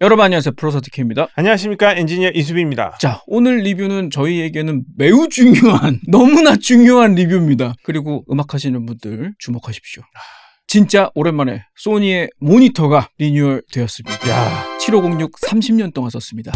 여러분 안녕하세요 프로서티케입니다 안녕하십니까 엔지니어 이수빈입니다 자 오늘 리뷰는 저희에게는 매우 중요한 너무나 중요한 리뷰입니다 그리고 음악 하시는 분들 주목하십시오 아. 진짜 오랜만에 소니의 모니터가 리뉴얼 되었습니다 야. 7506 30년 동안 썼습니다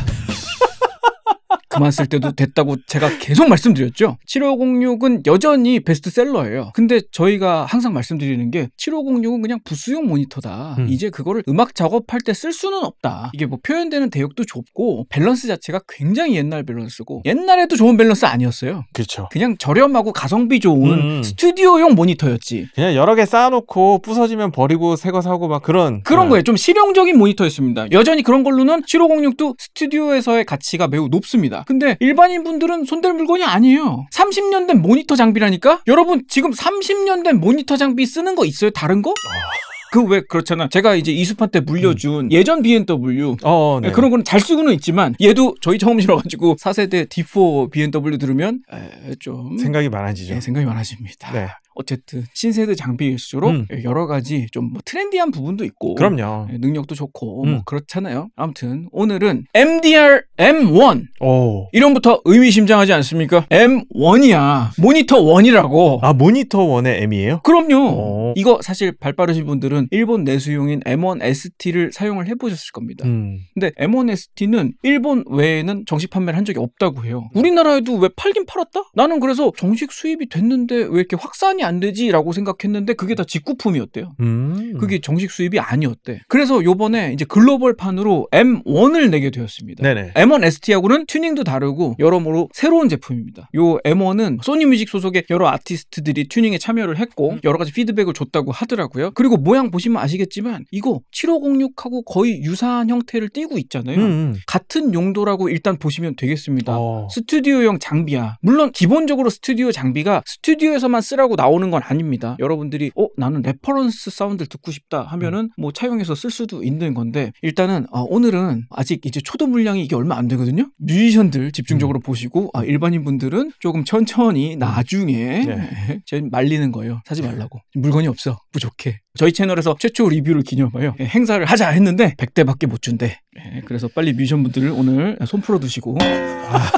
그만 쓸 때도 됐다고 제가 계속 말씀드렸죠. 7506은 여전히 베스트셀러예요. 근데 저희가 항상 말씀드리는 게 7506은 그냥 부스용 모니터다. 음. 이제 그거를 음악 작업할 때 쓸 수는 없다. 이게 뭐 표현되는 대역도 좁고 밸런스 자체가 굉장히 옛날 밸런스고 옛날에도 좋은 밸런스 아니었어요. 그렇죠. 그냥 저렴하고 가성비 좋은 음. 음. 스튜디오용 모니터였지. 그냥 여러 개 쌓아놓고 부서지면 버리고 새 거 사고 막 그런 그런 네. 거예요. 좀 실용적인 모니터였습니다. 여전히 그런 걸로는 7506도 스튜디오에서의 가치가 매우 높습니다. 근데 일반인 분들은 손댈 물건이 아니에요. 30년 된 모니터 장비라니까? 여러분 지금 30년 된 모니터 장비 쓰는 거 있어요? 다른 거? 아. 그왜 그렇잖아. 제가 이제 이수판 때 물려준 음. 예전 BMW 어, 어, 네. 그런 거는 잘 쓰고는 있지만 얘도 저희 처음 실어가지고 4세대 D4 BMW 들으면 에, 좀 생각이 많아지죠. 네, 생각이 많아집니다. 네. 어쨌든 신세대 장비일수록 음. 예, 여러 가지 좀뭐 트렌디한 부분도 있고 그럼요. 예, 능력도 좋고 뭐 음. 뭐 그렇잖아요. 아무튼 오늘은 MDR M1 오. 이름부터 의미심장하지 않습니까? M1이야 모니터 1이라고 아 모니터 1의 M이에요? 그럼요. 오. 어. 이거 사실 발 빠르신 분들은 일본 내수용인 M1ST를 사용을 해보셨을 겁니다. 음. 근데 M1ST는 일본 외에는 정식 판매를 한 적이 없다고 해요. 우리나라에도 왜 팔긴 팔았다? 나는 그래서 정식 수입이 됐는데 왜 이렇게 확산이 당연히 안 되지라고 생각했는데 그게 다 직구품이었대요. 음. 그게 정식 수입이 아니었대. 그래서 요번에 이제 글로벌판으로 M1을 내게 되었습니다. 네네. M1 ST하고는 튜닝도 다르고 여러모로 새로운 제품입니다. 요 M1은 소니 뮤직 소속의 여러 아티스트들이 튜닝에 참여를 했고 음. 여러 가지 피드백을 줬다고 하더라고요. 그리고 모양 보시면 아시겠지만 이거 7506하고 거의 유사한 형태를 띄고 있잖아요. 음, 음. 같은 용도라고 일단 보시면 되겠습니다. 어. 스튜디오용 장비야. 물론 기본적으로 스튜디오 장비가 스튜디오에서만 쓰라고 나오 나오는 건 아닙니다. 여러분들이 어 나는 레퍼런스 사운드를 듣고 싶다 하면은 음. 뭐 차용해서 쓸 수도 있는 건데 일단은 어, 오늘은 아직 이제 초도 물량이 이게 얼마 안 되거든요. 뮤지션들 집중적으로 음. 보시고 아, 일반인 분들은 조금 천천히 음. 나중에 네. 제 말리는 거예요. 사지 네. 말라고 물건이 없어 부족해. 저희 채널에서 최초 리뷰를 기념하여 네. 행사를 하자 했는데 100대밖에 못 준대. 네, 그래서 빨리 뮤지션 분들을 오늘 손 풀어 두시고. 아.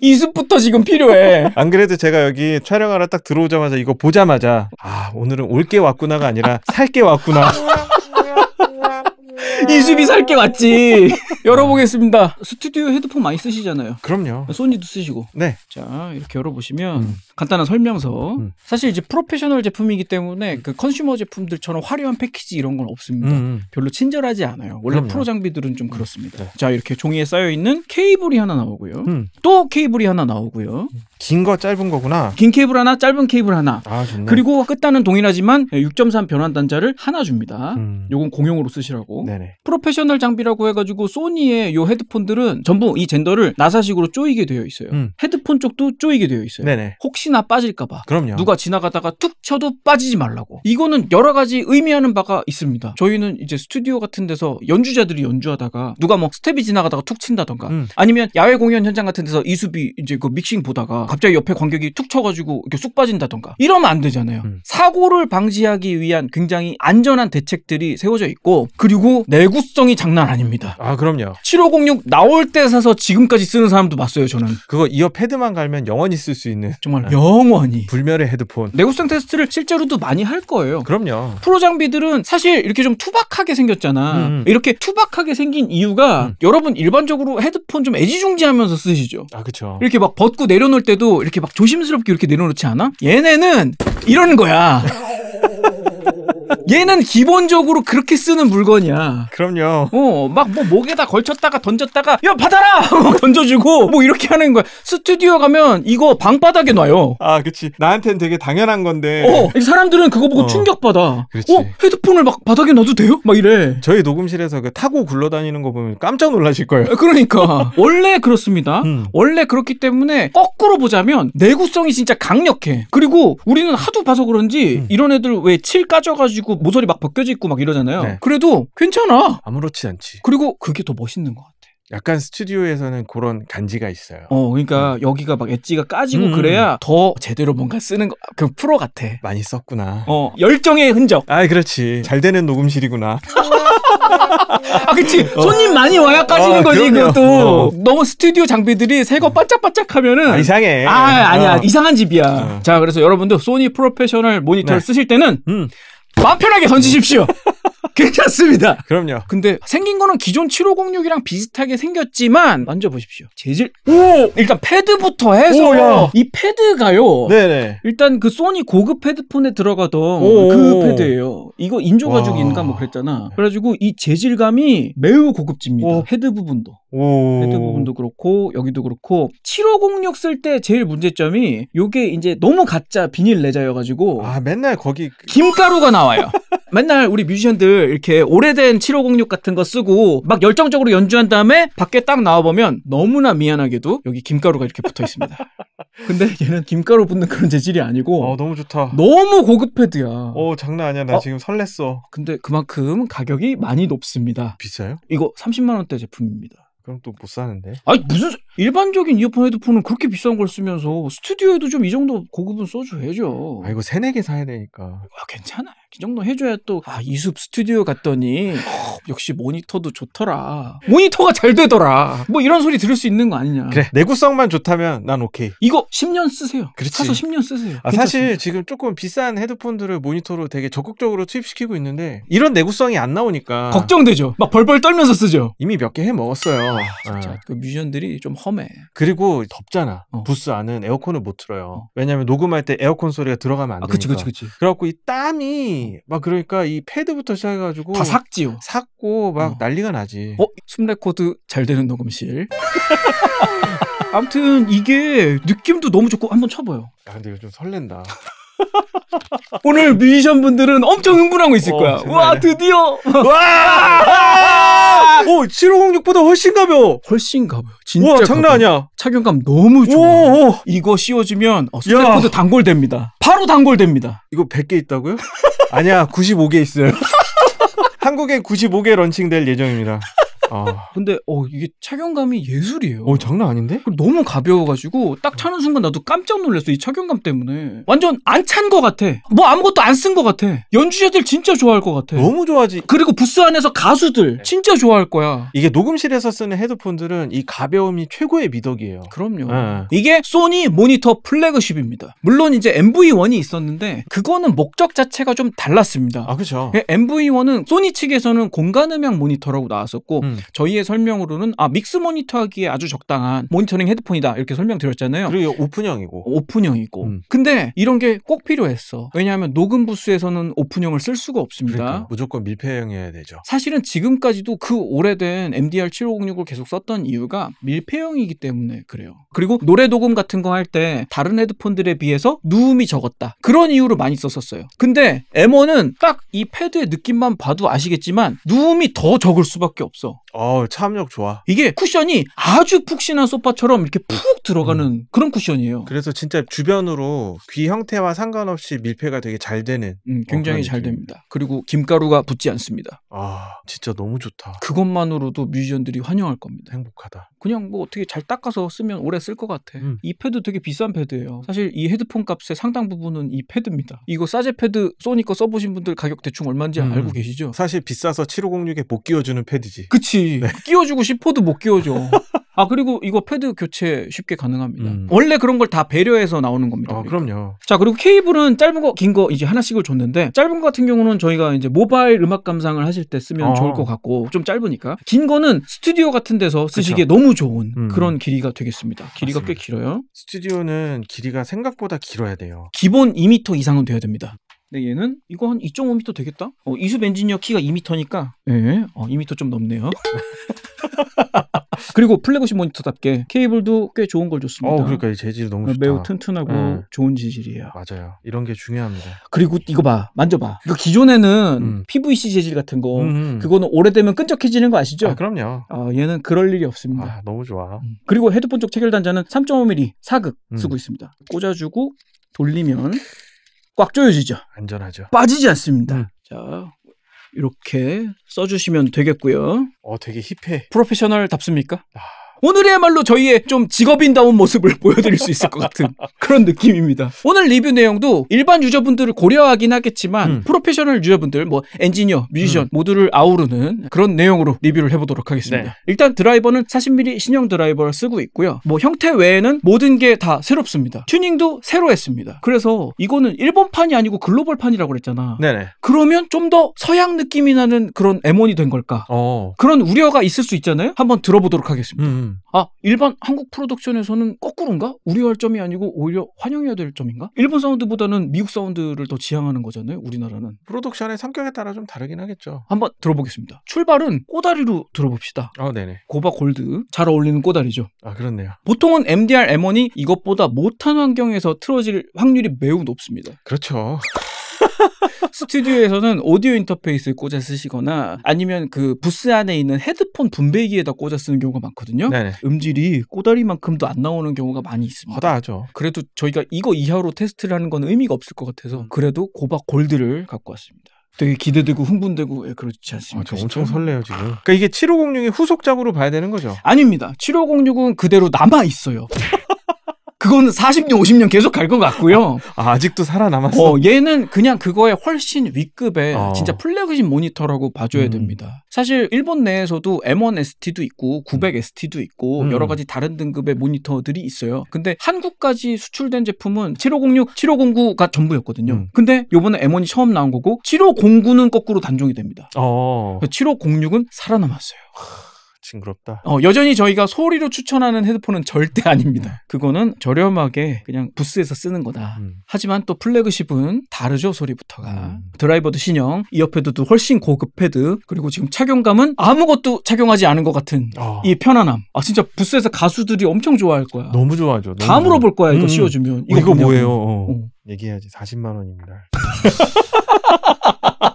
이습부터 지금 필요해. 안 그래도 제가 여기 촬영하러 딱 들어오자마자 이거 보자마자 아 오늘은 올 게 왔구나가 아니라 살 게 왔구나. 이수비 살게 왔지 열어보겠습니다. 스튜디오 헤드폰 많이 쓰시잖아요. 그럼요. 소니도 쓰시고. 네. 자 이렇게 열어보시면 음. 간단한 설명서. 음. 사실 이제 프로페셔널 제품이기 때문에 그 컨슈머 제품들처럼 화려한 패키지 이런 건 없습니다. 음. 음. 별로 친절하지 않아요. 원래 그럼요. 프로 장비들은 좀 그렇습니다. 네. 자, 이렇게 종이에 쌓여 있는 케이블이 하나 나오고요. 음. 또 케이블이 하나 나오고요. 긴 거 짧은 거구나. 긴 케이블 하나, 짧은 케이블 하나. 아, 좋네. 그리고 끝단은 동일하지만 6.3 변환 단자를 하나 줍니다. 음. 요건 공용으로 쓰시라고. 네네. 프로페셔널 장비라고 해 가지고 소니의 요 헤드폰들은 전부 이 젠더를 나사식으로 쪼이게 되어 있어요. 음. 헤드폰 쪽도 쪼이게 되어 있어요. 네네. 혹시 혹시나 빠질까봐. 그럼요. 누가 지나가다가 툭 쳐도 빠지지 말라고. 이거는 여러 가지 의미하는 바가 있습니다. 저희는 이제 스튜디오 같은 데서 연주자들이 연주하다가 누가 뭐 스텝이 지나가다가 툭 친다던가 음. 아니면 야외 공연 현장 같은 데서 이수비 이제 그 믹싱 보다가 갑자기 옆에 관객이 툭 쳐가지고 이렇게 쑥 빠진다던가 이러면 안 되잖아요. 음. 사고를 방지하기 위한 굉장히 안전한 대책들이 세워져 있고 그리고 내구성이 장난 아닙니다. 아 그럼요. 7506 나올 때 사서 지금까지 쓰는 사람도 봤어요 저는. 그거 이어 패드만 갈면 영원히 쓸 수 있는. 정말 네. 영원히 불멸의 헤드폰. 내구성 테스트를 실제로도 많이 할 거예요. 그럼요. 프로 장비들은 사실 이렇게 좀 투박하게 생겼잖아. 음. 음. 이렇게 투박하게 생긴 이유가 음. 여러분 일반적으로 헤드폰 좀 애지중지하면서 쓰시죠. 아 그렇죠. 이렇게 막 벗고 내려놓을 때도 이렇게 막 조심스럽게 이렇게 내려놓지 않아? 얘네는 이런 거야. 얘는 기본적으로 그렇게 쓰는 물건이야. 그럼요. 어, 막 뭐 목에다 걸쳤다가 던졌다가 야 받아라 던져주고 뭐 이렇게 하는 거야. 스튜디오 가면 이거 방바닥에 놔요. 아, 그치. 나한테는 되게 당연한 건데. 어, 사람들은 그거 보고 어. 충격 받아. 어, 헤드폰을 막 바닥에 놔도 돼요? 막 이래. 저희 녹음실에서 그 타고 굴러다니는 거 보면 깜짝 놀라실 거예요. 어, 그러니까 원래 그렇습니다. 음. 원래 그렇기 때문에 거꾸로 보자면 내구성이 진짜 강력해. 그리고 우리는 하도 봐서 그런지 음. 이런 애들 왜칠 까져 가지고 모서리 막벗겨지고막 이러잖아요. 네. 그래도 괜찮아. 아무렇지 않지. 그리고 그게 더 멋있는 것 같아. 약간 스튜디오에서는 그런 간지가 있어요. 어, 그러니까 음. 여기가 막 엣지가 까지고 음. 그래야 더 제대로 뭔가 쓰는 거, 그 프로 같아. 많이 썼구나. 어, 열정의 흔적. 아, 그렇지. 잘 되는 녹음실이구나. 아, 그치. 어. 손님 많이 와야 까지는 어, 거지, 그럼것도 어. 너무 스튜디오 장비들이 새거 음. 반짝반짝 하면은. 아, 이상해. 아, 아니야. 어. 이상한 집이야. 어. 자, 그래서 여러분도 소니 프로페셔널 모니터를 네. 쓰실 때는. 음. 마음 편하게 던지십시오. 괜찮습니다. 그럼요. 근데 생긴 거는 기존 7506이랑 비슷하게 생겼지만 만져보십시오. 재질 오 일단 패드부터 해서 오, 이 패드가요. 네네. 일단 그 소니 고급 패드폰에 들어가던 오, 그 패드예요. 이거 인조 가죽인가 뭐 그랬잖아. 그래가지고 이 재질감이 매우 고급집니다. 오. 헤드 부분도. 오. 헤드 부분도 그렇고 여기도 그렇고 7506 쓸 때 제일 문제점이 요게 이제 너무 가짜 비닐 레자여가지고 아 맨날 거기 그 김가루가 나와요. 맨날 우리 뮤지션들 이렇게 오래된 7506 같은 거 쓰고 막 열정적으로 연주한 다음에 밖에 딱 나와보면 너무나 미안하게도 여기 김가루가 이렇게 붙어 있습니다. 근데 얘는 김가루 붙는 그런 재질이 아니고 어, 너무 좋다. 너무 고급 패드야어 장난 아니야. 나 어? 지금 설렜어. 근데 그만큼 가격이 많이 높습니다. 비싸요? 이거 30만 원대 제품입니다. 그럼 또 못 사는데. 아니 무슨 일반적인 이어폰 헤드폰은 그렇게 비싼 걸 쓰면서 스튜디오에도 좀 이 정도 고급은 써줘야죠. 아 이거 세네 개 사야 되니까. 아 괜찮아요. 이 정도 해줘야 또아 이숲 스튜디오 갔더니 어, 역시 모니터도 좋더라 모니터가 잘 되더라 뭐 이런 소리 들을 수 있는 거 아니냐 그래 내구성만 좋다면 난 오케이 이거 10년 쓰세요 그렇지. 사서 10년 쓰세요 아, 사실 지금 조금 비싼 헤드폰들을 모니터로 되게 적극적으로 투입시키고 있는데 이런 내구성이 안 나오니까 걱정되죠 막 벌벌 떨면서 쓰죠 이미 몇 개 해 먹었어요 아, 아. 진짜 아. 그 뮤지션들이 좀 험해 그리고 덥잖아 어. 부스 안은 에어컨을 못 틀어요 어. 왜냐면 녹음할 때 에어컨 소리가 들어가면 안 돼. 아, 니 그치 그치 그치 그래갖고 이 땀이 막 그러니까 이 패드부터 시작해가지고 다 삭지요. 삭고 막 어. 난리가 나지. 어? 숨레코드 잘 되는 녹음실. 아무튼 이게 느낌도 너무 좋고 한번 쳐봐요. 야 근데 이거 좀 설렌다. 오늘 뮤지션 분들은 엄청 흥분하고 있을 어, 거야. 정말. 와 드디어. 와. 오 7506보다 훨씬 가벼워. 훨씬 가벼워. 진짜. 와 장난 아니야. 착용감 너무 좋아. 오, 오. 이거 씌워주면 어, 스냅보드 단골됩니다. 바로 단골됩니다. 이거 100개 있다고요? 아니야, 95개 있어요. 한국에 95개 런칭될 예정입니다. 아. 근데 어 이게 착용감이 예술이에요. 어 장난 아닌데? 너무 가벼워가지고 딱 차는 순간 나도 깜짝 놀랐어 이 착용감 때문에. 완전 안 찬 것 같아. 뭐 아무것도 안 쓴 것 같아. 연주자들 진짜 좋아할 것 같아. 너무 좋아하지. 그리고 부스 안에서 가수들 네. 진짜 좋아할 거야. 이게 녹음실에서 쓰는 헤드폰들은 이 가벼움이 최고의 미덕이에요. 그럼요. 네. 이게 소니 모니터 플래그십입니다. 물론 이제 MV1이 있었는데 그거는 목적 자체가 좀 달랐습니다. 아 그렇죠. MV1은 예, 소니 측에서는 공간 음향 모니터라고 나왔었고 음. 음. 저희의 설명으로는 아 믹스 모니터하기에 아주 적당한 모니터링 헤드폰이다 이렇게 설명드렸잖아요. 그리고 오픈형이고. 오픈형이고. 음. 근데 이런 게 꼭 필요했어. 왜냐하면 녹음 부스에서는 오픈형을 쓸 수가 없습니다. 그러니까 무조건 밀폐형이어야 되죠. 사실은 지금까지도 그 오래된 MDR 7506을 계속 썼던 이유가 밀폐형이기 때문에 그래요. 그리고 노래 녹음 같은 거 할 때 다른 헤드폰들에 비해서 누음이 적었다. 그런 이유로 많이 썼었어요. 근데 M1은 딱 이 패드의 느낌만 봐도 아시겠지만 누음이 더 적을 수밖에 없어. 어, 참압력 좋아. 이게 쿠션이 아주 푹신한 소파처럼 이렇게 음. 푹 들어가는 음. 그런 쿠션이에요. 그래서 진짜 주변으로 귀 형태와 상관없이 밀폐가 되게 잘 되는. 음, 어, 굉장히 잘 됩니다. 그리고 김가루가 붙지 않습니다. 아, 진짜 너무 좋다. 그것만으로도 뮤지션들이 환영할 겁니다. 행복하다. 그냥 뭐 어떻게 잘 닦아서 쓰면 오래 쓸 것 같아. 음. 이 패드 되게 비싼 패드예요. 사실 이 헤드폰 값의 상당 부분은 이 패드입니다. 이거 싸제 패드 소니 거 써보신 분들 가격 대충 얼마인지 음. 알고 계시죠? 사실 비싸서 7506에 못 끼워주는 패드지. 그치. 네. 끼워주고 싶어도 못 끼워줘. 아 그리고 이거 패드 교체 쉽게 가능합니다. 음. 원래 그런 걸 다 배려해서 나오는 겁니다. 아, 그럼요자 그리고 케이블은 짧은 거긴 거 이제 하나씩을 줬는데 짧은 거 같은 경우는 저희가 이제 모바일 음악 감상을 하실 때 쓰면 어. 좋을 것 같고 좀 짧으니까 긴 거는 스튜디오 같은 데서 쓰시기에 그쵸. 너무 좋은 음. 그런 길이가 되겠습니다. 길이가 맞습니다. 꽤 길어요. 스튜디오는 길이가 생각보다 길어야 돼요. 기본 2m 이상은 돼야 됩니다. 근데 네, 얘는 이거 한 2.5m 되겠다? 어, 이수 엔지니어 키가 2m니까 예, 네. 어, 2m 좀 넘네요. 그리고 플래그십 모니터답게 케이블도 꽤 좋은 걸 줬습니다. 어, 그러니까 재질이 너무 좋다. 매우 튼튼하고 네. 좋은 재질이에요. 맞아요. 이런 게 중요합니다. 그리고 이거 봐, 만져봐. 이거 기존에는 음. PVC 재질 같은 거, 음음. 음. 그거는 오래되면 끈적해지는 거 아시죠? 아, 그럼요. 어, 얘는 그럴 일이 없습니다. 아, 너무 좋아. 음. 그리고 헤드폰 쪽 체결 단자는 3.5mm 사극 음. 쓰고 있습니다. 꽂아주고 돌리면 꽉 조여지죠. 안전하죠. 빠지지 않습니다. 음. 자, 이렇게 써주시면 되겠고요. 어, 되게 힙해. 프로페셔널답습니까? 아, 오늘이야말로 저희의 좀 직업인다운 모습을 보여드릴 수 있을 것 같은 그런 느낌입니다. 오늘 리뷰 내용도 일반 유저분들을 고려하긴 하겠지만 음. 프로페셔널 유저분들, 뭐 엔지니어, 뮤지션 음. 모두를 아우르는 그런 내용으로 리뷰를 해보도록 하겠습니다. 네. 일단 드라이버는 40mm 신형 드라이버를 쓰고 있고요. 뭐 형태 외에는 모든 게 다 새롭습니다. 튜닝도 새로 했습니다. 그래서 이거는 일본판이 아니고 글로벌판이라고 그랬잖아. 네네. 그러면 좀 더 서양 느낌이 나는 그런 M1이 된 걸까? 어. 그런 우려가 있을 수 있잖아요. 한번 들어보도록 하겠습니다. 음. 음. 음. 아 일반 한국 프로덕션에서는 거꾸로인가? 우려할 점이 아니고 오히려 환영해야 될 점인가? 일본 사운드보다는 미국 사운드를 더 지향하는 거잖아요. 우리나라는 프로덕션의 성격에 따라 좀 다르긴 하겠죠. 한번 들어보겠습니다. 출발은 꼬다리로 들어봅시다. 아 네네. 고바 골드 잘 어울리는 꼬다리죠. 아 그렇네요. 보통은 MDR M1이 이것보다 못한 환경에서 틀어질 확률이 매우 높습니다. 그렇죠. 스튜디오에서는 오디오 인터페이스에 꽂아 쓰시거나 아니면 그 부스 안에 있는 헤드폰 분배기에다 꽂아 쓰는 경우가 많거든요. 네네. 음질이 꼬다리만큼도 안 나오는 경우가 많이 있습니다. 허다하죠. 그래도 저희가 이거 이하로 테스트를 하는 건 의미가 없을 것 같아서 음. 그래도 고박 골드를 갖고 왔습니다. 되게 기대되고 흥분되고 예, 그렇지 아, 않습니까? 아, 엄청 설레요 지금. 그러니까 이게 7 5 0 6의 후속작으로 봐야 되는 거죠? 아닙니다. 7506은 그대로 남아 있어요. 그건 40년, 50년 계속 갈 것 같고요. 아, 직도 살아남았어. 어, 얘는 그냥 그거에 훨씬 윗급의 어. 진짜 플래그십 모니터라고 봐줘야 음. 됩니다. 사실 일본 내에서도 M1 ST도 있고 900 음. ST도 있고 음. 여러 가지 다른 등급의 모니터들이 있어요. 근데 한국까지 수출된 제품은 7506, 7509가 전부였거든요. 음. 근데 요번에 M1이 처음 나온 거고 7509는 거꾸로 단종이 됩니다. 어. 7506은 살아남았어요. 징그럽다. 어, 여전히 저희가 소리로 추천하는 헤드폰은 절대 아닙니다. 네. 그거는 저렴하게 그냥 부스에서 쓰는 거다. 음. 하지만 또 플래그십은 다르죠, 소리부터가. 음. 드라이버도 신형, 이어패드도 훨씬 고급 패드, 그리고 지금 착용감은 아무것도 착용하지 않은 것 같은 아. 이 편안함. 아, 진짜 부스에서 가수들이 엄청 좋아할 거야. 너무 좋아하죠. 너무 다 좋아. 물어볼 거야, 이거 음. 음. 씌워주면. 어, 이거, 이거 뭐예요? 어. 어. 얘기해야지. 40만 원입니다.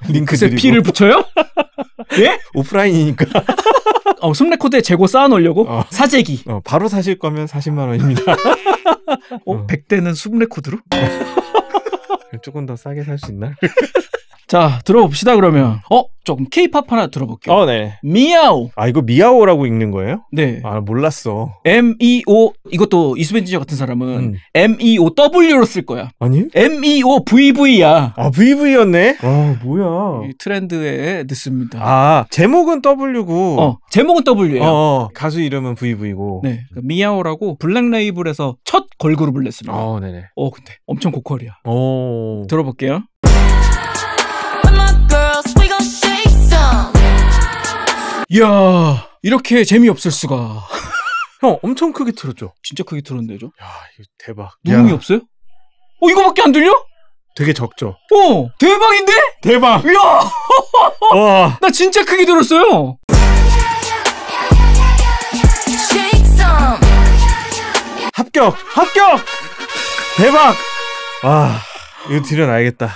링크 세리 피를 붙여요? 예? 오프라인이니까. 어, 숨레코드에 재고 쌓아놓으려고 어. 사재기. 어, 바로 사실 거면 40만 원입니다. 어, 100대는 어. 숨레코드로? 어. 조금 더 싸게 살 수 있나? 자, 들어봅시다, 그러면. 어? 조금 케이팝 하나 들어볼게요. 어, 네. 미아오 아, 이거 미아오라고 읽는 거예요? 네. 아, 몰랐어. M-E-O. 이것도 이수벤지저 같은 사람은 음. M-E-O-W로 쓸 거야. 아니? M-E-O-V-V야. 아, VV였네? 아, 뭐야. 이 트렌드에 늦습니다. 아, 제목은 W고. 어, 제목은 W예요. 어, 어. 가수 이름은 VV고. 네. 그미아오라고 그러니까 블랙레이블에서 첫 걸그룹을 냈습니다. 어, 네네. 어, 근데 엄청 고퀄이야. 오. 어. 들어볼게요. 이야, 이렇게 재미없을 수가. 형, 엄청 크게 틀었죠? 진짜 크게 틀었는데죠? 야, 이거 대박. 녹음이 야. 없어요? 어, 이거밖에 안 들려? 되게 적죠. 어, 대박인데? 대박. 이야! 와. 나 진짜 크게 들었어요. 합격! 합격! 대박! 와. 이거 들여놔야겠다. 야,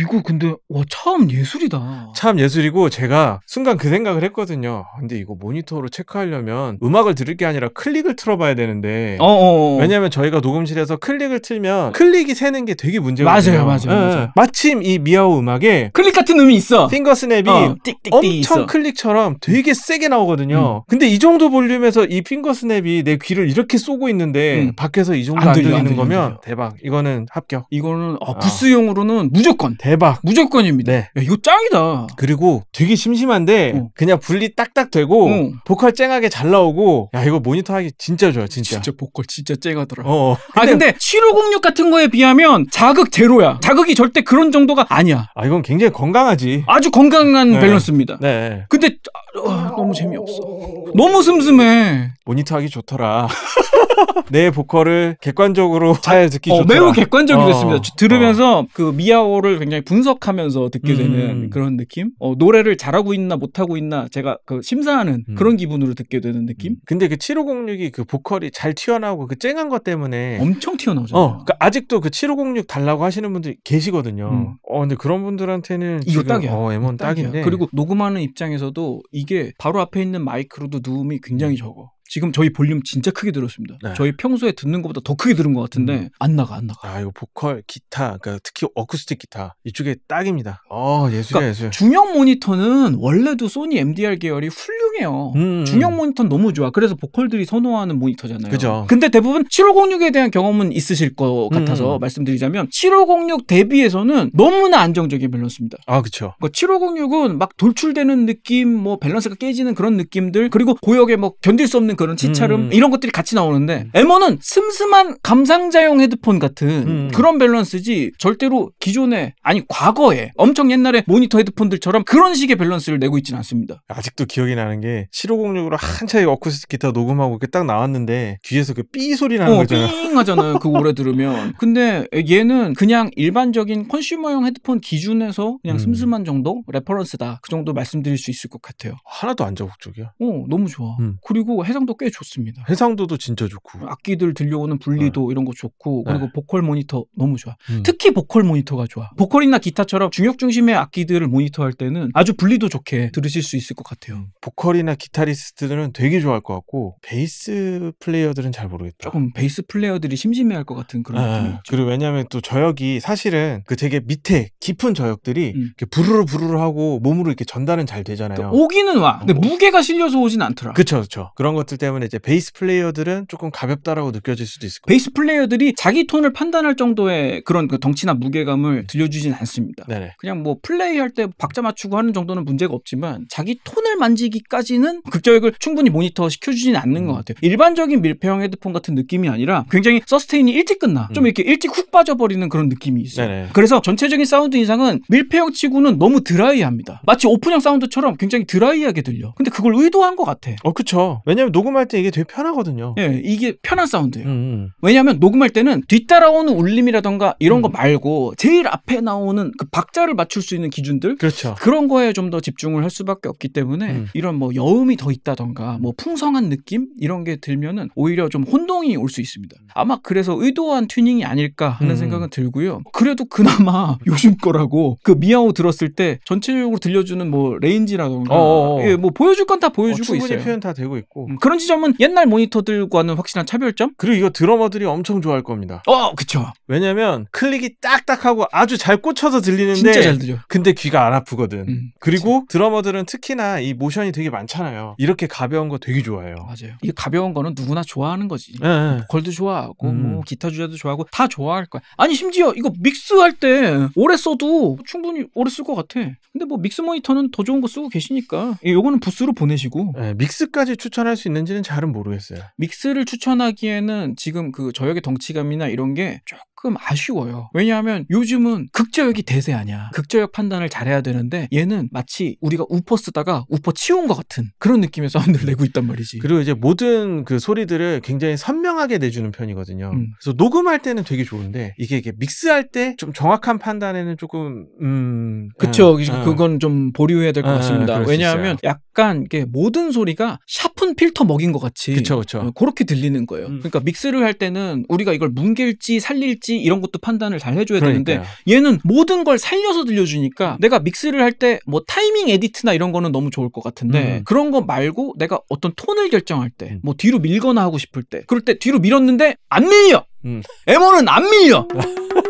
이거 근데 와, 참 예술이다. 참 예술이고 제가 순간 그 생각을 했거든요. 근데 이거 모니터로 체크하려면 음악을 들을 게 아니라 클릭을 틀어봐야 되는데 어어. 어, 어. 왜냐면 저희가 녹음실에서 클릭을 틀면 클릭이 새는 게 되게 문제거든요. 맞아요, 맞아요, 예, 예. 맞아요. 마침 이 미아오 음악에 클릭 같은 음이 있어. 핑거 스냅이 어, 띡띡띡 엄청 있어. 클릭처럼 되게 세게 나오거든요. 음. 근데 이 정도 볼륨에서 이 핑거 스냅이 내 귀를 이렇게 쏘고 있는데 음. 밖에서 이 정도 안, 안 들리는 들려, 안 들리는 거면 거예요. 대박. 이거는 합격. 이거는 아, 부스용으로는 무조건 대박. 무조건입니다. 네. 야, 이거 짱이다. 그리고 되게 심심한데 어. 그냥 분리 딱딱 되고 어. 보컬 쨍하게 잘 나오고 야 이거 모니터하기 진짜 좋아 진짜. 진짜 보컬 진짜 쨍하더라. 어. 아 근데 7506 같은 거에 비하면 자극 제로야. 자극이 절대 그런 정도가 아니야. 아 이건 굉장히 건강하지. 아주 건강한 네. 밸런스입니다. 네. 근데 어, 아, 너무 재미없어. 어, 어, 어, 너무 슴슴해. 모니터하기 좋더라. 내 보컬을 객관적으로 잘 듣기 어, 좋더라. 매우 객관적이 어, 됐습니다. 들으면서 어. 그 미야오를 굉장히 분석하면서 듣게 음. 되는 그런 느낌. 어, 노래를 잘하고 있나 못하고 있나 제가 그 심사하는 음. 그런 기분으로 듣게 되는 음. 느낌. 음. 근데 그 7506이 그 보컬이 잘 튀어나오고 그 쨍한 것 때문에 엄청 튀어나오잖아요. 어, 그러니까 아직도 그 7506 달라고 하시는 분들이 계시거든요. 음. 어, 근데 그런 분들한테는 이거 딱이야. 어, M1 딱이야. 딱인데. 그리고 녹음하는 입장에서도 이 이게 바로 앞에 있는 마이크로도 누음이 굉장히 네. 적어. 지금 저희 볼륨 진짜 크게 들었습니다. 네. 저희 평소에 듣는 것보다 더 크게 들은 것 같은데 음. 안 나가 안 나가. 아 이거 보컬 기타 그러니까 특히 어쿠스틱 기타 이쪽에 딱입니다. 어 예술이야 그러니까 예술. 중형 모니터는 원래도 소니 MDR 계열이 훌륭해요. 음, 음. 중형 모니터는 너무 좋아. 그래서 보컬들이 선호하는 모니터잖아요. 그죠. 근데 대부분 7506에 대한 경험은 있으실 것 같아서 음. 말씀드리자면 7506대비해서는 너무나 안정적인 밸런스입니다. 아 그렇죠. 그러니까 7506은 막 돌출되는 느낌, 뭐 밸런스가 깨지는 그런 느낌들 그리고 고역에 뭐 견딜 수 없는 그런 치찰음 음. 이런 것들이 같이 나오는데 음. M1은 슴슴한 감상자용 헤드폰 같은 음. 그런 밸런스지 절대로 기존에 아니 과거에 엄청 옛날에 모니터 헤드폰들처럼 그런 식의 밸런스를 내고 있지는 않습니다. 아직도 기억이 나는 게 7506으로 한차의 어쿠스틱 기타 녹음하고 이렇게 딱 나왔는데 뒤에서 그 삐 소리 나는 어, 거잖아요. 삥 하잖아요. 그 오래 들으면. 근데 얘는 그냥 일반적인 컨슈머용 헤드폰 기준에서 그냥 음. 슴슴한 정도 레퍼런스다. 그 정도 말씀드릴 수 있을 것 같아요. 하나도 안 자극적이야. 어, 너무 좋아. 음. 그리고 해상 해상도 꽤 좋습니다. 해상도도 진짜 좋고 음, 악기들 들려오는 분리도 네. 이런 거 좋고 그리고 네. 보컬 모니터 너무 좋아. 음. 특히 보컬 모니터가 좋아. 보컬이나 기타처럼 중역 중심의 악기들을 모니터할 때는 아주 분리도 좋게 들으실 수 있을 것 같아요. 음, 보컬이나 기타리스트들은 되게 좋아할 것 같고 베이스 플레이어들은 잘 모르겠다. 조금 베이스 플레이어들이 심심해할 것 같은 그런 아, 아. 느낌이죠. 그리고 왜냐하면 또 저역이 사실은 그 되게 밑에 깊은 저역들이 음. 이렇게 부르르 부르르 하고 몸으로 이렇게 전달은 잘 되잖아요. 그러니까 오기는 와. 근데 오. 어, 뭐. 무게가 실려서 오진 않더라. 그렇죠, 그렇죠. 그런 것들 있기 때문에 이제 베이스 플레이어들은 조금 가볍다라고 느껴질 수도 있을 거예요. 베이스 플레이어들이 자기 톤을 판단할 정도의 그런 그 덩치나 무게감을 들려주진 않습니다. 네네. 그냥 뭐 플레이할 때 박자 맞추고 하는 정도는 문제가 없지만 자기 톤을 만지기까지는 극저역을 충분히 모니터 시켜주진 않는 음. 것 같아요. 일반적인 밀폐형 헤드폰 같은 느낌이 아니라 굉장히 서스테인이 일찍 끝나. 음. 좀 이렇게 일찍 훅 빠져버리는 그런 느낌이 있어요. 네네. 그래서 전체적인 사운드 인상은 밀폐형 치고는 너무 드라이합니다. 마치 오픈형 사운드처럼 굉장히 드라이하게 들려. 근데 그걸 의도한 것 같아. 어, 그쵸. 왜냐면 녹 녹음할 때 이게 되게 편하거든요. 예, 이게 편한 사운드예요. 음. 음. 왜냐하면 녹음할 때는 뒤따라오는 울림이라던가 이런 음. 거 말고 제일 앞에 나오는 그 박자를 맞출 수 있는 기준들 그렇죠. 그런 거에 좀 더 집중을 할 수밖에 없기 때문에 음. 이런 뭐 여음이 더 있다던가 뭐 풍성한 느낌 이런 게 들면은 오히려 좀 혼동이 올 수 있습니다. 아마 그래서 의도한 튜닝이 아닐까 하는 음. 생각은 들고요. 그래도 그나마 요즘 거라고 그미아오 들었을 때 전체적으로 들려주는 뭐 레인지라던가 어, 어, 어. 예, 뭐 보여줄 건 다 보여주고 어, 충분히 있어요. 표현 다 되고 있고 음, 그런 그런 지점은 옛날 모니터들과는 확실한 차별점? 그리고 이거 드러머들이 엄청 좋아할 겁니다. 어, 그쵸. 왜냐면 클릭이 딱딱하고 아주 잘 꽂혀서 들리는데 진짜 잘 들려. 근데 귀가 안 아프거든. 음, 그리고 그치. 드러머들은 특히나 이 모션이 되게 많잖아요. 이렇게 가벼운 거 되게 좋아해요. 맞아요. 이 가벼운 거는 누구나 좋아하는 거지. 네, 네. 걸도 좋아하고 뭐 음. 뭐 기타 주자도 좋아하고 다 좋아할 거야. 아니 심지어 이거 믹스할 때 오래 써도 충분히 오래 쓸 것 같아. 근데 뭐 믹스 모니터는 더 좋은 거 쓰고 계시니까 이거는 부스로 보내시고 네, 믹스까지 추천할 수 있는 되는지는 잘은 모르겠어요. 믹스를 추천하기에는 지금 그 저역의 덩치감이나 이런 게 조금 아쉬워요. 왜냐하면 요즘은 극저역이 대세 아니야. 극저역 판단을 잘해야 되는데 얘는 마치 우리가 우퍼 쓰다가 우퍼 치운 것 같은 그런 느낌의 사운드를 내고 있단 말이지. 그리고 이제 모든 그 소리들을 굉장히 선명하게 내주는 편이거든요. 음. 그래서 녹음할 때는 되게 좋은데 이게, 이게 믹스할 때 좀 정확한 판단에는 조금 음 그쵸 아, 그건 아. 좀 보류해야 될것 예, 같습니다. 아, 왜냐하면 약간 이게 모든 소리가 샤 스푼 필터 먹인 것 같이 그쵸, 그쵸. 어, 그렇게 들리는 거예요. 음. 그러니까 믹스를 할 때는 우리가 이걸 뭉갤지 살릴지 이런 것도 판단을 잘 해줘야 그러니까요. 되는데 얘는 모든 걸 살려서 들려주니까 내가 믹스를 할 때 뭐 타이밍 에디트나 이런 거는 너무 좋을 것 같은데 음. 그런 거 말고 내가 어떤 톤을 결정할 때뭐 음. 뒤로 밀거나 하고 싶을 때 그럴 때 뒤로 밀었는데 안 밀려. 음. M1은 안 밀려.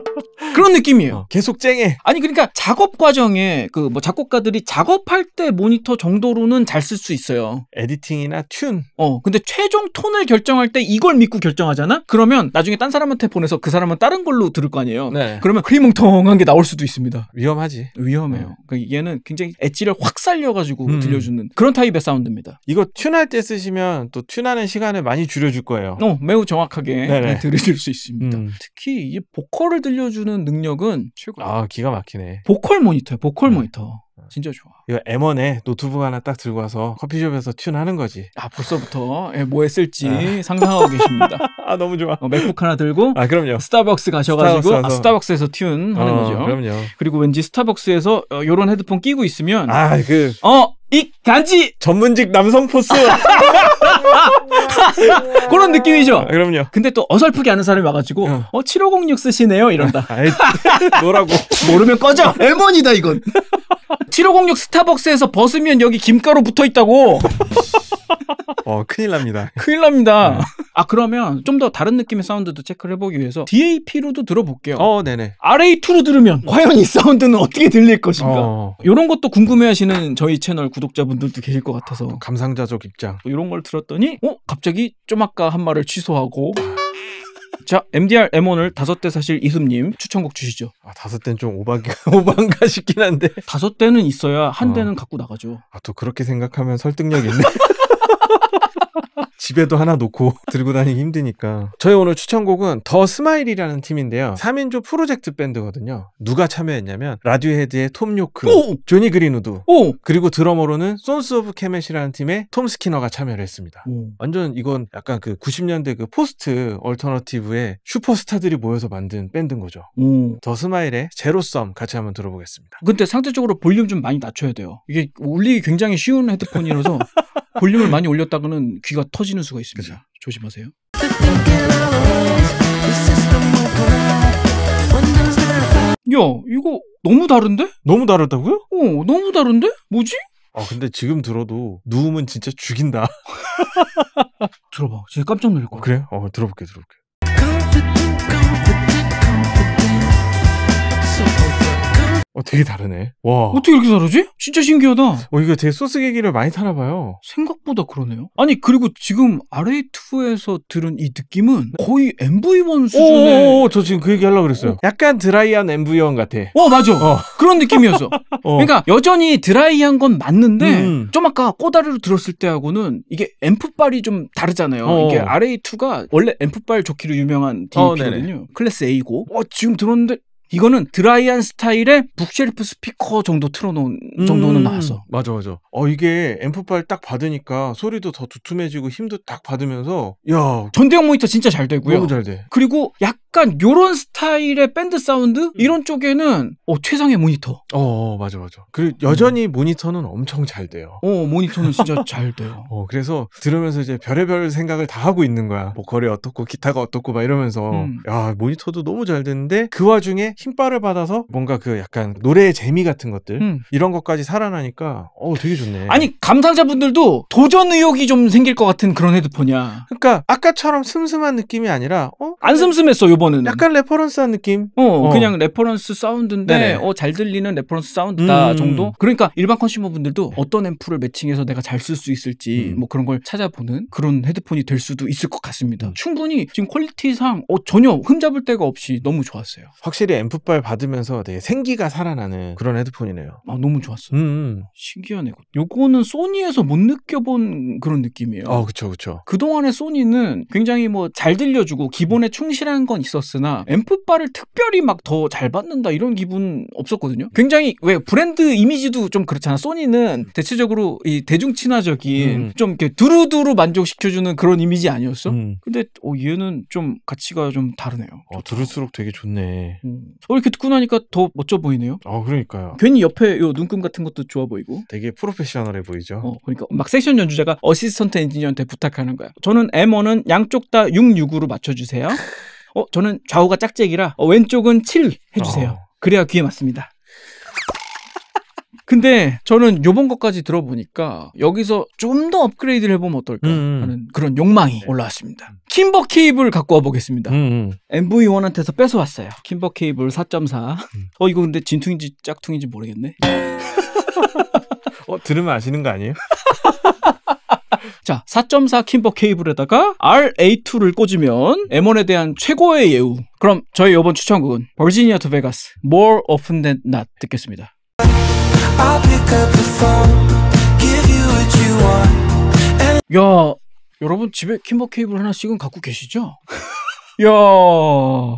그런 느낌이에요. 어, 계속 쨍해. 아니 그러니까 작업 과정에 그 뭐 작곡가들이 작업할 때 모니터 정도로는 잘 쓸 수 있어요. 에디팅이나 튠. 어 근데 최종 톤을 결정할 때 이걸 믿고 결정하잖아. 그러면 나중에 딴 사람한테 보내서 그 사람은 다른 걸로 들을 거 아니에요. 네. 그러면 흐리멍텅한 게 나올 수도 있습니다. 위험하지. 위험해요. 어. 그러니까 얘는 굉장히 엣지를 확 살려가지고 음. 들려주는 그런 타입의 사운드입니다. 이거 튠할 때 쓰시면 또 튠하는 시간을 많이 줄여줄 거예요. 어 매우 정확하게 네네. 들으실 수 있습니다. 음. 특히 이 보컬을 들려주는 능력은 최고야. 아 기가 막히네. 보컬 모니터야 보컬 네. 모니터. 네. 진짜 좋아. 이거 M1에 노트북 하나 딱 들고 와서 커피숍에서 튠하는 거지. 아 벌써부터 예, 뭐 했을지 아. 상상하고 계십니다. 아 너무 좋아. 어, 맥북 하나 들고. 아 그럼요. 스타벅스 가셔가지고 스타벅스 아, 에서 튠 하는 어, 거죠. 그럼요. 그리고 왠지 스타벅스에서 이 어, 요런 헤드폰 끼고 있으면 아그어 이 간지 전문직 남성 포스. 그런 느낌이죠. 아, 그럼요. 근데 또 어설프게 아는 사람이 와가지고 어, 어7506 쓰시네요 이런다. 아, 뭐라고? 모르면 꺼져. M1이다 이건. 7506 스타벅스에서 벗으면 여기 김가루 붙어 있다고. 어 큰일 납니다. 큰일 납니다. 아 그러면 좀 더 다른 느낌의 사운드도 체크를 해보기 위해서 DAP로도 들어볼게요. 어, 네네. RA2로 들으면 음. 과연 이 사운드는 어떻게 들릴 것인가? 이런 어. 것도 궁금해하시는 저희 채널 구독자분들도 계실 것 같아서 감상자적 입장. 이런 뭐 걸 들었더니 어 갑자기 좀 아까 한 말을 취소하고. 자, MDR M1을 다섯 대 사실 이수님 추천곡 주시죠. 아, 다섯 대는 좀 오박이, 오반가 싶긴 한데. 다섯 대는 있어야 한 어. 대는 갖고 나가죠. 아, 또 그렇게 생각하면 설득력 있네. 집에도 하나 놓고 들고 다니기 힘드니까. 저희 오늘 추천곡은 더 스마일이라는 팀인데요. 3인조 프로젝트 밴드거든요. 누가 참여했냐면 라디오헤드의 톰 요크, 오! 조니 그린우드, 오! 그리고 드러머로는 손스 오브 캐멧이라는 팀의 톰 스키너가 참여를 했습니다. 오. 완전 이건 약간 그 90년대 그 포스트 얼터너티브의 슈퍼스타들이 모여서 만든 밴드인 거죠. 더 스마일의 제로썸 같이 한번 들어보겠습니다. 근데 상대적으로 볼륨 좀 많이 낮춰야 돼요. 이게 울리기 굉장히 쉬운 헤드폰이라서 볼륨을 많이 올렸다가는 귀가 터지는 수가 있습니다. 그쵸. 조심하세요. 야, 이거 너무 다른데? 너무 다르다고요? 어, 너무 다른데? 뭐지? 아, 근데 지금 들어도 누움은 진짜 죽인다. 들어봐. 진짜 깜짝 놀랄 거야. 그래 어, 어 들어볼게들어볼게 어, 되게 다르네. 와. 어떻게 이렇게 다르지? 진짜 신기하다. 어, 이거 되게 소스 계기를 많이 타나봐요. 생각보다 그러네요. 아니, 그리고 지금 RA2에서 들은 이 느낌은 거의 MV1 수준의. 오, 저 지금 그 얘기 하려고 그랬어요. 어. 약간 드라이한 MV1 같아. 어, 맞아. 어. 그런 느낌이었어. 어. 어. 그러니까 여전히 드라이한 건 맞는데, 음. 음. 좀 아까 꼬다리로 들었을 때하고는 이게 앰프발이 좀 다르잖아요. 어. 어. 이게 RA2가 원래 앰프발 좋기로 유명한 어, DAP거든요. 클래스 A고. 어, 지금 들었는데 이거는 드라이한 스타일의 북쉘프 스피커 정도 틀어놓은 음, 정도는 나왔어. 맞아 맞아. 어 이게 앰프파일 딱 받으니까 소리도 더 두툼해지고 힘도 딱 받으면서 야 전대형 모니터 진짜 잘 되고요. 너무 잘 돼. 그리고 약간 요런 스타일의 밴드 사운드 음. 이런 쪽에는 어 최상의 모니터. 어, 어 맞아 맞아. 그리고 여전히 음. 모니터는 엄청 잘 돼요. 어 모니터는 진짜 잘 돼요. 어 그래서 들으면서 이제 별의별 생각을 다 하고 있는 거야. 보컬이 뭐 어떻고 기타가 어떻고 막 이러면서 음. 야 모니터도 너무 잘 되는데 그 와중에 신발을 받아서 뭔가 그 약간 노래의 재미 같은 것들 음. 이런 것까지 살아나니까 어 되게 좋네. 아니 감상자분들도 도전 의욕이 좀 생길 것 같은 그런 헤드폰이야. 그러니까 아까처럼 슴슴한 느낌이 아니라 어? 안 슴슴했어 요번에는. 약간 레퍼런스한 느낌. 어, 어. 그냥 레퍼런스 사운드인데 어 잘 들리는 레퍼런스 사운드다 음. 정도. 그러니까 일반 컨슈머분들도 어떤 앰프를 매칭해서 내가 잘 쓸 수 있을지 음. 뭐 그런 걸 찾아보는 그런 헤드폰이 될 수도 있을 것 같습니다. 충분히 지금 퀄리티상 어 전혀 흠잡을 데가 없이 너무 좋았어요. 확실히 앰프발 받으면서 되게 생기가 살아나는 그런 헤드폰이네요. 아 너무 좋았어 음, 음. 신기하네. 요거는 소니에서 못 느껴본 그런 느낌이에요. 아 그쵸 그쵸. 그 동안의 소니는 굉장히 뭐 잘 들려주고 기본에 충실한 건 있었으나 앰프발을 특별히 막 더 잘 받는다 이런 기분 없었거든요. 굉장히 왜 브랜드 이미지도 좀 그렇잖아. 소니는 대체적으로 이 대중 친화적인 음. 좀 이렇게 두루두루 만족시켜주는 그런 이미지 아니었어? 음. 근데 어, 얘는 좀 가치가 좀 다르네요. 어, 들을수록 되게 좋네. 음. 어, 이렇게 듣고 나니까 더 멋져 보이네요. 아, 그러니까요. 괜히 옆에 요 눈금 같은 것도 좋아 보이고. 되게 프로페셔널해 보이죠. 어, 그러니까 막 세션 연주자가 어시스턴트 엔지니어한테 부탁하는 거야. 저는 M1은 양쪽 다 66으로 맞춰주세요. 어, 저는 좌우가 짝짝이라 어, 왼쪽은 7 해주세요. 어. 그래야 귀에 맞습니다. 근데 저는 요번 것까지 들어보니까 여기서 좀 더 업그레이드를 해보면 어떨까 음, 음. 하는 음. 그런 욕망이 네. 올라왔습니다. 킴버 케이블 갖고 와보겠습니다. 음. MV1한테서 음. 뺏어왔어요. 킴버 케이블 4.4. 음. 어, 이거 근데 진퉁인지 짝퉁인지 모르겠네. 어, 들으면 아시는 거 아니에요? 자, 4.4 킴버 케이블에다가 RA2를 꽂으면 M1에 대한 최고의 예우. 그럼 저희 이번 추천곡은 버지니아 투 베가스 More Often Than Not 듣겠습니다. 야, 여러분 집에 킴버 케이블 하나씩은 갖고 계시죠? 야.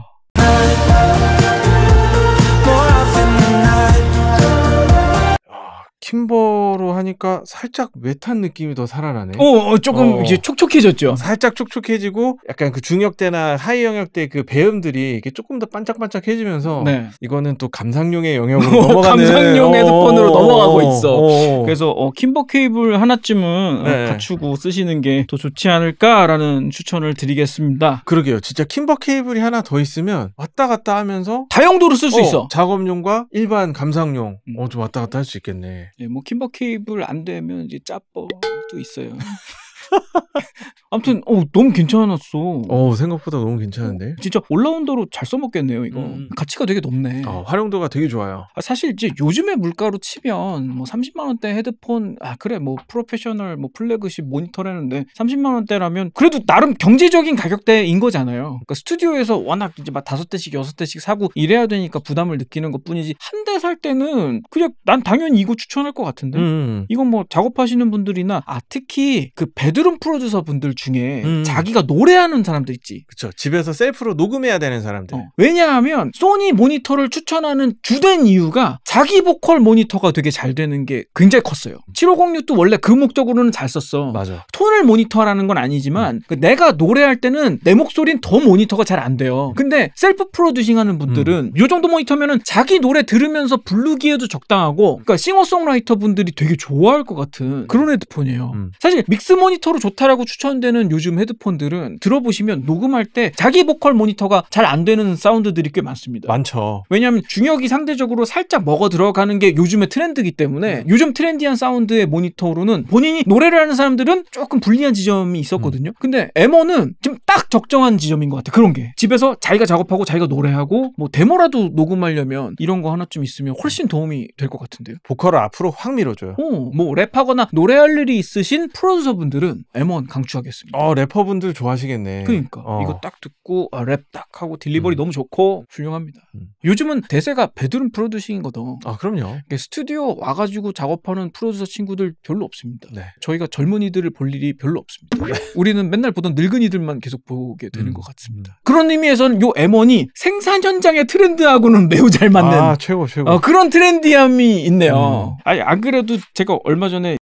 팀버로 하니까 살짝 외탄 느낌이 더 살아나네. 어, 어 조금 어. 이제 촉촉해졌죠. 살짝 촉촉해지고 약간 그 중역대나 하이 영역대 그 배음들이 이게 조금 더 반짝반짝해지면서 네. 이거는 또 감상용의 영역으로 넘어가는 감상용 헤드폰으로 어, 넘어가고 있어. 어, 어, 그래서 어, 킴버 케이블 하나쯤은 네. 갖추고 쓰시는 게 더 좋지 않을까라는 추천을 드리겠습니다. 그러게요. 진짜 킴버 케이블이 하나 더 있으면 왔다 갔다 하면서 다용도로 쓸 수 있어. 작업용과 일반 감상용 음. 어, 좀 왔다 갔다 할 수 있겠네. 예, 뭐 킴버 케이블 안 되면 이제 짜뽕도 있어요. 아무튼 어 너무 괜찮았어. 어 생각보다 너무 괜찮은데. 어, 진짜 올라운더로 잘 써먹겠네요 이거. 음. 음. 가치가 되게 높네. 어, 활용도가 되게 좋아요. 아, 사실 이제 요즘의 물가로 치면 뭐 30만 원대 헤드폰 아 그래 뭐 프로페셔널 뭐 플래그십 모니터라는데 30만 원대라면 그래도 나름 경제적인 가격대인 거잖아요. 그러니까 스튜디오에서 워낙 이제 막 다섯 대씩 여섯 대씩 사고 이래야 되니까 부담을 느끼는 것뿐이지 한 대 살 때는 그냥 난 당연히 이거 추천할 것 같은데 음. 음, 음. 이건 뭐 작업하시는 분들이나 아 특히 그 배드 여드름 프로듀서 분들 중에 음. 자기가 노래하는 사람도 있지. 그렇 집에서 셀프로 녹음해야 되는 사람들. 어. 왜냐하면 소니 모니터를 추천하는 주된 이유가 자기 보컬 모니터가 되게 잘 되는 게 굉장히 컸어요. 7506도 원래 그 목적으로는 잘 썼어. 맞아. 톤을 모니터라는 건 아니지만 음. 그 내가 노래할 때는 내 목소리는 더 모니터가 잘 안 돼요. 음. 근데 셀프 프로듀싱 하는 분들은 이 음. 정도 모니터면은 자기 노래 들으면서 부르기에도 적당하고 그러니까 싱어송라이터 분들이 되게 좋아할 것 같은 그런 헤드폰이에요. 음. 사실 믹스 모니터 모니터로 좋다라고 추천되는 요즘 헤드폰들은 들어보시면 녹음할 때 자기 보컬 모니터가 잘 안 되는 사운드들이 꽤 많습니다. 많죠. 왜냐하면 중역이 상대적으로 살짝 먹어 들어가는 게 요즘의 트렌드이기 때문에 음. 요즘 트렌디한 사운드의 모니터로는 본인이 노래를 하는 사람들은 조금 불리한 지점이 있었거든요. 음. 근데 M1은 지금 딱 적정한 지점인 것 같아. 그런 게 집에서 자기가 작업하고 자기가 노래하고 뭐 데모라도 녹음하려면 이런 거 하나쯤 있으면 훨씬 도움이 될 것 같은데요. 보컬을 앞으로 확 밀어줘요. 어, 뭐 랩하거나 노래할 일이 있으신 프로듀서분들은 무조 M1 강추하겠습니다. 아, 래퍼분들 좋아하시겠네. 그러니까 어. 이거 딱 듣고 아, 랩딱 하고 딜리버리 음. 너무 좋고 훌륭합니다. 음. 요즘은 대세가 배드룸 프로듀싱인 거든. 아, 그럼요. 스튜디오 와가지고 작업하는 프로듀서 친구들 별로 없습니다. 네. 저희가 젊은이들을 볼 일이 별로 없습니다. 네. 우리는 맨날 보던 늙은이들만 계속 보게 되는 음. 것 같습니다. 음. 그런 의미에서는 요 M1이 생산 현장의 트렌드하고는 매우 잘 맞는 아, 최고 최고. 어, 그런 트렌디함이 있네요. 음. 아니 안 그래도 제가 얼마 전에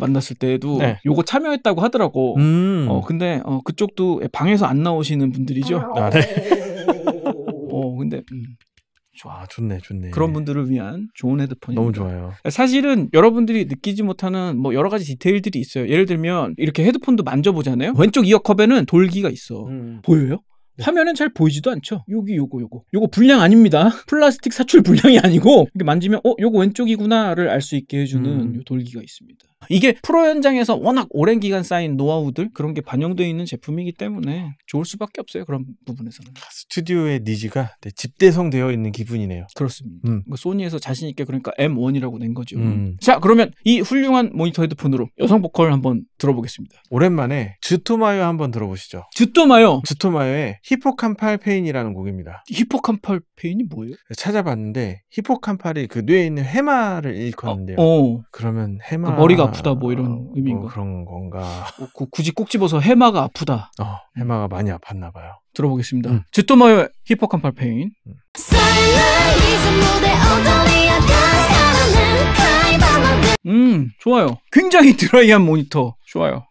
만났을 때에도 네. 요거 참여했다고 하더라고. 음. 어, 근데 어, 그쪽도 방에서 안 나오시는 분들이죠. 아, 아 네. 네. 어, 근데 음. 좋아, 좋네, 좋네. 그런 분들을 위한 좋은 헤드폰이 너무 좋아요. 사실은 여러분들이 느끼지 못하는 뭐 여러 가지 디테일들이 있어요. 예를 들면 이렇게 헤드폰도 만져보잖아요. 왼쪽 이어컵에는 돌기가 있어. 음. 보여요? 네. 화면은 잘 보이지도 않죠. 여기 요거 요거 요거 불량 아닙니다. 플라스틱 사출 불량이 아니고 이렇게 만지면 어 요거 왼쪽이구나를 알 수 있게 해주는 음. 돌기가 있습니다. 이게 프로 현장에서 워낙 오랜 기간 쌓인 노하우들 그런 게 반영되어 있는 제품이기 때문에 좋을 수밖에 없어요. 그런 부분에서는. 아, 스튜디오의 니즈가 네, 집대성되어 있는 기분이네요. 그렇습니다. 음. 뭐 소니에서 자신 있게 그러니까 M1이라고 낸 거죠. 음. 자 그러면 이 훌륭한 모니터 헤드폰으로 여성 보컬 한번 들어보겠습니다. 오랜만에 주토마요 한번 들어보시죠. 주토마요주토마요의 히포캄팔 페인이라는 곡입니다. 히포캄팔 페인이 뭐예요? 네, 찾아봤는데 히포캄팔이 그 뇌에 있는 해마를 어, 일컫는데요. 어, 어. 그러면 해마 그 머리가 아프다 뭐 이런 어, 의미인 가뭐 그런 건가? 어, 굳이 꼭 집어서 해마가 아프다. 어, 해마가 많이 아팠나 봐요. 들어보겠습니다. 음. 지토마요의 히포캄팔 페인. 음. 음, 좋아요. 굉장히 드라이한 모니터. 좋아요.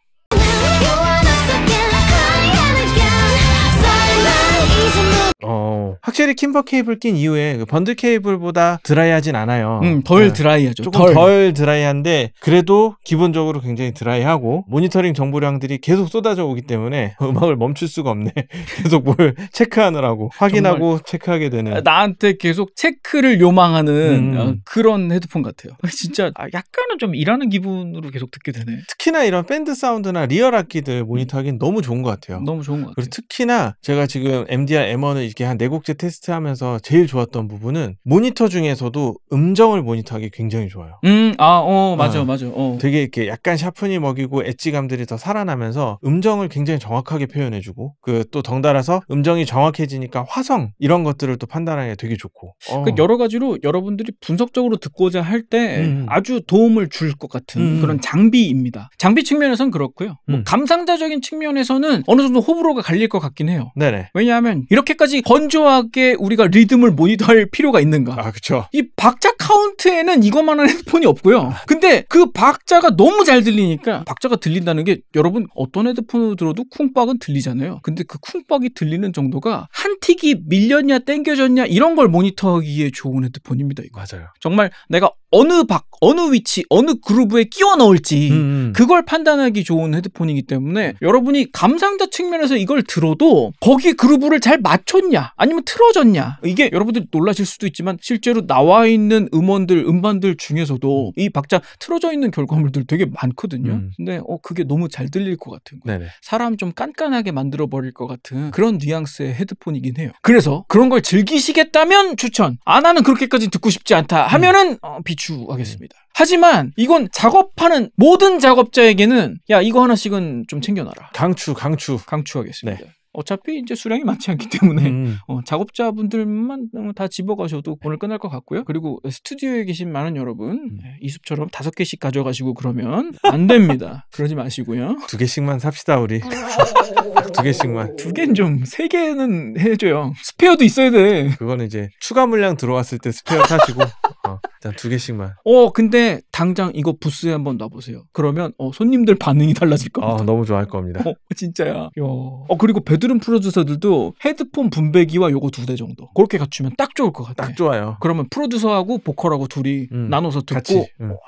어. 확실히 킴버 케이블 낀 이후에 그 번드 케이블보다 드라이하진 않아요. 음, 덜 네. 드라이하죠. 조금 덜. 덜 드라이한데 그래도 기본적으로 굉장히 드라이하고 모니터링 정보량들이 계속 쏟아져 오기 때문에 음악을 멈출 수가 없네. 계속 뭘 체크하느라고 확인하고 체크하게 되는. 아, 나한테 계속 체크를 요망하는 음. 음. 어, 그런 헤드폰 같아요. 진짜 아, 약간은 좀 일하는 기분으로 계속 듣게 되네. 특히나 이런 밴드 사운드나 리얼 악기들 모니터하기는 너무 좋은 것 같아요. 너무 좋은 것 같아요. 그리고 특히나 제가 지금 MDR M1을 이렇게 한 4곡째 테스트하면서 제일 좋았던 부분은 모니터 중에서도 음정을 모니터하기 굉장히 좋아요. 음, 아, 어, 맞아, 어. 맞아. 어. 되게 이렇게 약간 샤프니 먹이고 엣지감들이 더 살아나면서 음정을 굉장히 정확하게 표현해주고 그 또 덩달아서 음정이 정확해지니까 화성 이런 것들을 또판단하기 되게 좋고. 어. 그 여러 가지로 여러분들이 분석적으로 듣고자 할때 음, 음. 아주 도움을 줄 것 같은 음, 음. 그런 장비입니다. 장비 측면에선 그렇고요. 뭐 음. 뭐 감상자적인 측면에서는 어느 정도 호불호가 갈릴 것 같긴 해요. 네네. 왜냐하면 이렇게까지 끝까 건조하게 우리가 리듬을 모니터할 필요가 있는가? 아, 그렇죠. 이 박자 카운트에는 이것만한 핸드폰이 없고요. 근데 그 박자가 너무 잘 들리니까 박자가 들린다는 게 여러분 어떤 헤드폰으로 들어도 쿵박은 들리잖아요. 근데 그 쿵박이 들리는 정도가 한 틱이 밀렸냐 땡겨졌냐 이런 걸 모니터하기에 좋은 헤드폰입니다. 이거. 맞아요. 정말 내가 어느 박 어느 위치 어느 그루브에 끼워 넣을지 음, 음. 그걸 판단하기 좋은 헤드폰이기 때문에 여러분이 감상자 측면에서 이걸 들어도 거기 그루브를 잘 맞췄냐 아니면 틀어졌냐 이게 여러분들 놀라실 수도 있지만 실제로 나와 있는 음원들 음반들 중에서도 음. 이 박자 틀어져 있는 결과물들 되게 많거든요 음. 근데 어 그게 너무 잘 들릴 것 같은 거예요 사람 좀 깐깐하게 만들어 버릴 것 같은 그런 뉘앙스의 헤드폰이긴 해요 그래서 그런 걸 즐기시겠다면 추천 아 나는 그렇게까지 듣고 싶지 않다 하면은 음. 어, 비 비추하겠습니다. 하지만 이건 작업하는 모든 작업자에게는 야 이거 하나씩은 좀 챙겨놔라. 강추, 강추, 강추하겠습니다. 네. 어차피 이제 수량이 많지 않기 때문에 음. 어, 작업자분들만 다 집어가셔도 오늘 끝날 것 같고요. 그리고 스튜디오에 계신 많은 여러분 음. 네, 이숲처럼 다섯 개씩 가져가시고 그러면 안 됩니다. 그러지 마시고요. 두 개씩만 삽시다 우리. 두 개씩만. 어, 두 개는 좀, 세 개는 해줘요. 스페어도 있어야 돼. 그거는 이제 추가 물량 들어왔을 때 스페어 사시고. 어, 일단 두 개씩만. 어, 근데 당장 이거 부스에 한번 놔보세요. 그러면 어, 손님들 반응이 달라질 겁니다. 어, 너무 좋아할 겁니다. 어, 진짜야. 야. 어, 그리고 베드룸 프로듀서들도 헤드폰 분배기와 요거 두 대 정도. 그렇게 갖추면 딱 좋을 것 같아. 딱 좋아요. 그러면 프로듀서하고 보컬하고 둘이 음, 나눠서 듣고 같이, 음. 오, 어,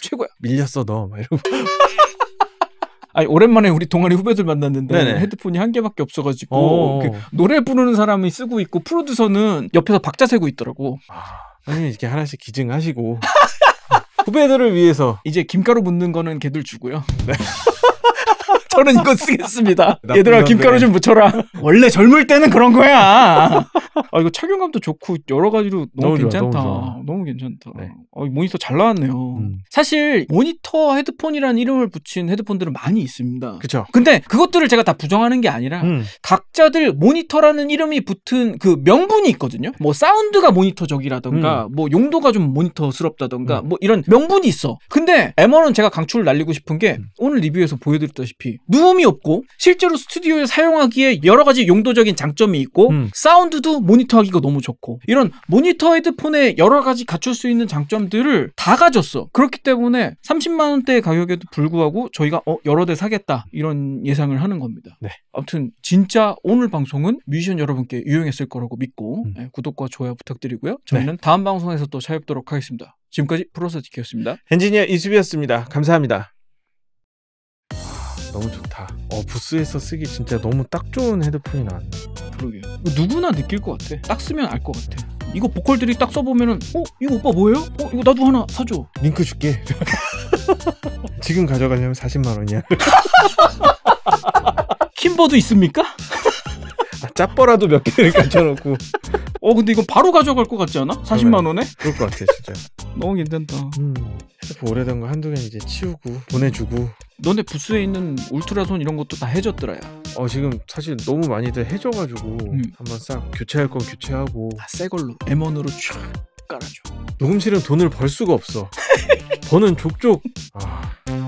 최고야. 밀렸어 너. 막 이러고. 아니 오랜만에 우리 동아리 후배들 만났는데 네네. 헤드폰이 한 개밖에 없어가지고 어. 그 노래 부르는 사람이 쓰고 있고 프로듀서는 옆에서 박자 세고 있더라고. 아니 이렇게 하나씩 기증하시고 후배들을 위해서 이제 김가루 묻는 거는 걔들 주고요. 네. 저는 이거 쓰겠습니다. 얘들아 김가루 좀 묻혀라. 원래 젊을 때는 그런 거야. 아 이거 착용감도 좋고 여러 가지로 너무, 너무 괜찮다. 좋아, 너무, 너무, 괜찮다. 네. 아, 모니터 잘 나왔네요. 음. 사실 모니터 헤드폰이라는 이름을 붙인 헤드폰들은 많이 있습니다. 그렇 근데 그것들을 제가 다 부정하는 게 아니라 음. 각자들 모니터라는 이름이 붙은 그 명분이 있거든요. 뭐 사운드가 모니터적이라던가 음. 뭐 용도가 좀 모니터스럽다던가 음. 뭐 이런 명분이 있어. 근데 M1은 제가 강추를 날리고 싶은 게 음. 오늘 리뷰에서 보여드렸다시피 누움이 없고 실제로 스튜디오에 사용하기에 여러 가지 용도적인 장점이 있고 음. 사운드도 모니터하기가 너무 좋고 이런 모니터 헤드폰에 여러 가지 갖출 수 있는 장점들을 다 가졌어. 그렇기 때문에 30만 원대 가격에도 불구하고 저희가 어, 여러 대 사겠다 이런 예상을 하는 겁니다. 네. 아무튼 진짜 오늘 방송은 뮤지션 여러분께 유용했을 거라고 믿고 음. 네, 구독과 좋아요 부탁드리고요. 저희는 네. 다음 방송에서 또 찾아뵙도록 하겠습니다. 지금까지 프로세티키였습니다. 스 엔지니어 이수비였습니다. 감사합니다. 너무 좋다. 어 부스에서 쓰기 진짜 너무 딱 좋은 헤드폰이 나왔네. 그러게요. 누구나 느낄 것 같아. 딱 쓰면 알 것 같아. 이거 보컬들이 딱 써보면은 어? 이거 오빠 뭐예요? 어? 이거 나도 하나 사줘 링크 줄게 지금 가져가려면 40만 원이야 킴버도 있습니까? 아, 짜뻐라도 몇 개를 갖춰놓고 어 근데 이건 바로 가져갈 것 같지 않아? 40만 원에? 그럴 것 같아 진짜. 너무 괜찮다. 음. 오래된 거 한두 개 이제 치우고 보내주고. 너네 부스에 있는 울트라손 이런 것도 다 해줬더라야. 어 지금 사실 너무 많이들 해줘가지고 음. 한번 싹 교체할 건 교체하고. 아, 새 걸로 M1으로 촥 깔아줘. 녹음실은 돈을 벌 수가 없어. 버는 족족. 아.